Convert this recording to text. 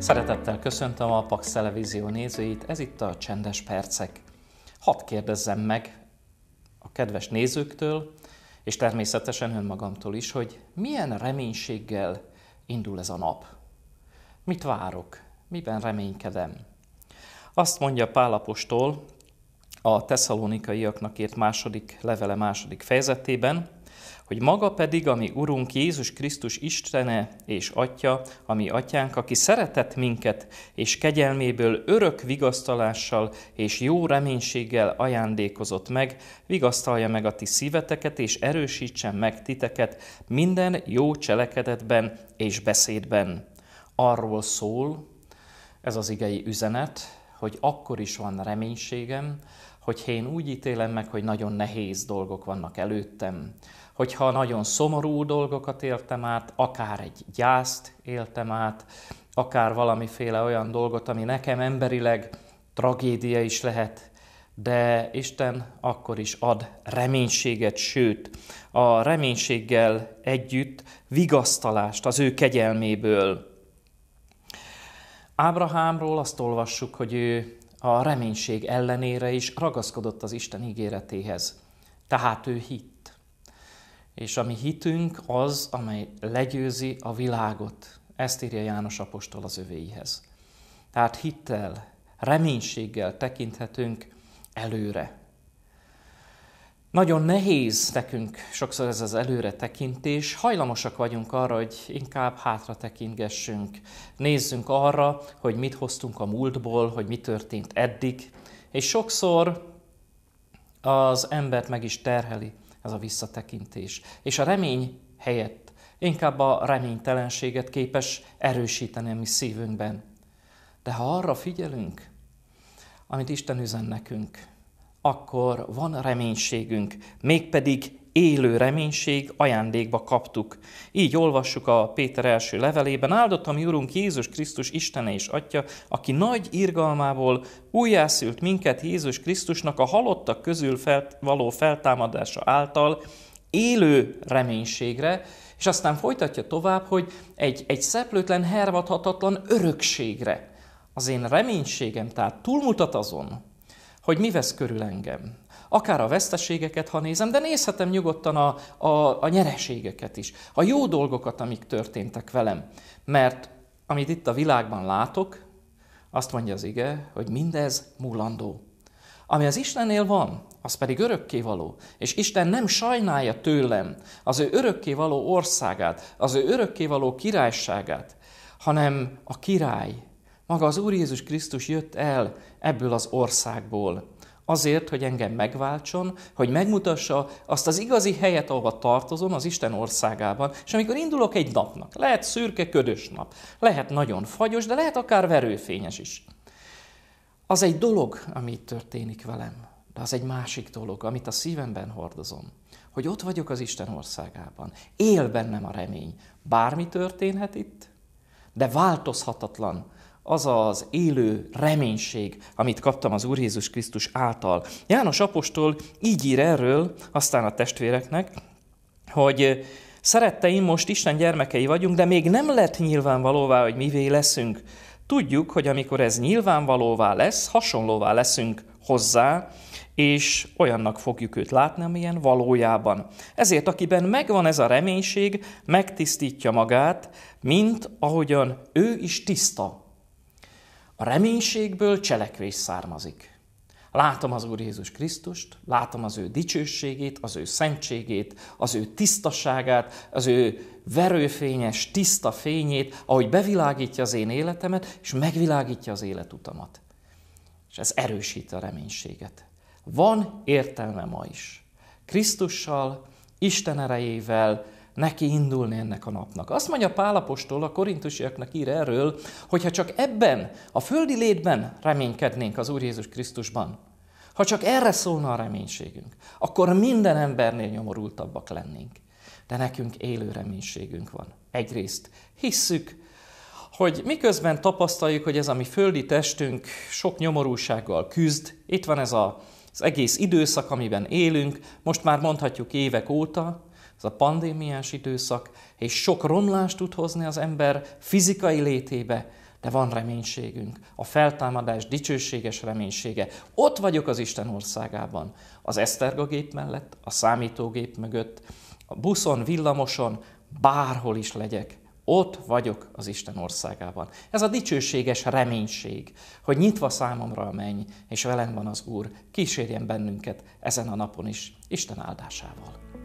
Szeretettel köszöntöm a Pax Televízió nézőit, ez itt a Csendes Percek. Hadd kérdezzem meg a kedves nézőktől, és természetesen önmagamtól is, hogy milyen reménységgel indul ez a nap. Mit várok? Miben reménykedem? Azt mondja Pálapostól a tesszalonikaiaknak írt második levele második fejezetében, hogy maga pedig, ami Urunk Jézus Krisztus Istene és Atya, ami Atyánk, aki szeretett minket, és kegyelméből örök vigasztalással és jó reménységgel ajándékozott meg, vigasztalja meg a ti szíveteket, és erősítsen meg titeket minden jó cselekedetben és beszédben. Arról szól ez az igei üzenet, hogy akkor is van reménységem, hogy én úgy ítélem meg, hogy nagyon nehéz dolgok vannak előttem, hogyha nagyon szomorú dolgokat éltem át, akár egy gyászt éltem át, akár valamiféle olyan dolgot, ami nekem emberileg tragédia is lehet, de Isten akkor is ad reménységet, sőt, a reménységgel együtt vigasztalást az ő kegyelméből. Ábrahámról azt olvassuk, hogy ő a reménység ellenére is ragaszkodott az Isten ígéretéhez. Tehát ő hitt. És a mi hitünk az, amely legyőzi a világot. Ezt írja János Apostol az övéihez. Tehát hittel, reménységgel tekinthetünk előre. Nagyon nehéz nekünk sokszor ez az előre tekintés, hajlamosak vagyunk arra, hogy inkább hátra tekintgessünk, nézzünk arra, hogy mit hoztunk a múltból, hogy mi történt eddig, és sokszor az embert meg is terheli ez a visszatekintés. És a remény helyett inkább a reménytelenséget képes erősíteni a mi szívünkben. De ha arra figyelünk, amit Isten üzen nekünk, akkor van reménységünk, mégpedig élő reménység ajándékba kaptuk. Így olvassuk a Péter első levelében, áldottam Urunk Jézus Krisztus Istene és Atya, aki nagy irgalmából újjászült minket Jézus Krisztusnak a halottak közül felt, való feltámadása által élő reménységre, és aztán folytatja tovább, hogy egy, egy szeplőtlen, hervadhatatlan örökségre. Az én reménységem tehát túlmutat azon, hogy mi vesz körül engem. Akár a veszteségeket, ha nézem, de nézhetem nyugodtan a, a, a nyereségeket is, a jó dolgokat, amik történtek velem. Mert amit itt a világban látok, azt mondja az ige, hogy mindez múlandó. Ami az Istennél van, az pedig örökkévaló. És Isten nem sajnálja tőlem az ő örökkévaló országát, az ő örökkévaló királyságát, hanem a király maga az Úr Jézus Krisztus jött el ebből az országból, azért, hogy engem megváltson, hogy megmutassa azt az igazi helyet, ahova tartozom, az Isten országában. És amikor indulok egy napnak, lehet szürke, ködös nap, lehet nagyon fagyos, de lehet akár verőfényes is. Az egy dolog, ami történik velem, de az egy másik dolog, amit a szívemben hordozom, hogy ott vagyok az Isten országában. Él bennem a remény. Bármi történhet itt, de változhatatlan az az élő reménység, amit kaptam az Úr Jézus Krisztus által. János Apostol így ír erről, aztán a testvéreknek, hogy szeretteim, most Isten gyermekei vagyunk, de még nem lett nyilvánvalóvá, hogy mivé leszünk. Tudjuk, hogy amikor ez nyilvánvalóvá lesz, hasonlóvá leszünk hozzá, és olyannak fogjuk őt látni, amilyen valójában. Ezért, akiben megvan ez a reménység, megtisztítja magát, mint ahogyan ő is tiszta a reménységből cselekvés származik. Látom az Úr Jézus Krisztust, látom az ő dicsőségét, az ő szentségét, az ő tisztaságát, az ő verőfényes, tiszta fényét, ahogy bevilágítja az én életemet, és megvilágítja az életutamat. És ez erősíti a reménységet. Van értelme ma is. Krisztussal, Isten erejével, neki indulni ennek a napnak. Azt mondja Pálapostól, a korintusiaknak ír erről, hogyha csak ebben, a földi létben reménykednénk az Úr Jézus Krisztusban, ha csak erre szólna a reménységünk, akkor minden embernél nyomorultabbak lennénk. De nekünk élő reménységünk van. Egyrészt hisszük, hogy miközben tapasztaljuk, hogy ez a mi földi testünk sok nyomorúsággal küzd, itt van ez a, az egész időszak, amiben élünk, most már mondhatjuk évek óta, ez a pandémiás időszak, és sok romlást tud hozni az ember fizikai létébe, de van reménységünk, a feltámadás dicsőséges reménysége. Ott vagyok az Isten országában, az gép mellett, a számítógép mögött, a buszon, villamoson, bárhol is legyek, ott vagyok az Isten országában. Ez a dicsőséges reménység, hogy nyitva számomra a menny, és velem van az Úr, kísérjen bennünket ezen a napon is, Isten áldásával.